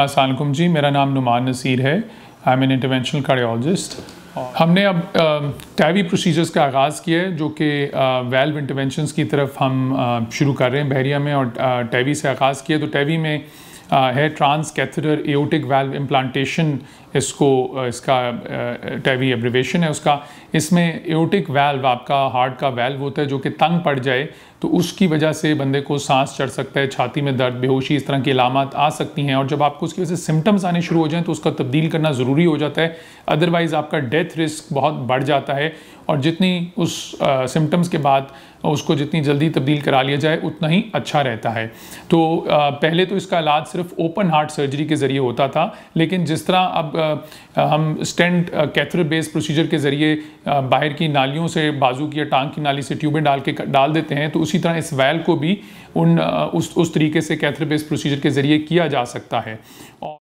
असलकुम जी मेरा नाम नुमान नसीर है I am an interventional cardiologist हमने अब टैवी प्रोसीजर्स का आगाज़ किया है जो कि वेल्व इंटरवेंशनस की तरफ हम शुरू कर रहे हैं बहरिया में और टैवी से आगाज़ किया तो टैवी में है transcatheter aortic valve implantation इसको इसका टैवी एब्रिवेशन है उसका इसमें एओटिक वैल्व आपका हार्ट का वैल्व होता है जो कि तंग पड़ जाए तो उसकी वजह से बंदे को सांस चढ़ सकता है छाती में दर्द बेहोशी इस तरह की अलामत आ सकती हैं और जब आपको उसकी वजह से सिम्टम्स आने शुरू हो जाएं तो उसका तब्दील करना ज़रूरी हो जाता है अदरवाइज़ आपका डेथ रिस्क बहुत बढ़ जाता है और जितनी उस सिम्टम्स के बाद उसको जितनी जल्दी तब्दील करा लिया जाए उतना ही अच्छा रहता है तो आ, पहले तो इसका इलाज सिर्फ ओपन हार्ट सर्जरी के ज़रिए होता था लेकिन जिस तरह अब आ, हम स्टेंट कैथर बेस्ड प्रोसीजर के ज़रिए बाहर की नालियों से बाजू की या टांग की नाली से ट्यूबें डाल के डाल देते हैं तो उसी तरह इस वैल को भी उन उस उस तरीके से कैथर बेस्ड प्रोसीजर के ज़रिए किया जा सकता है और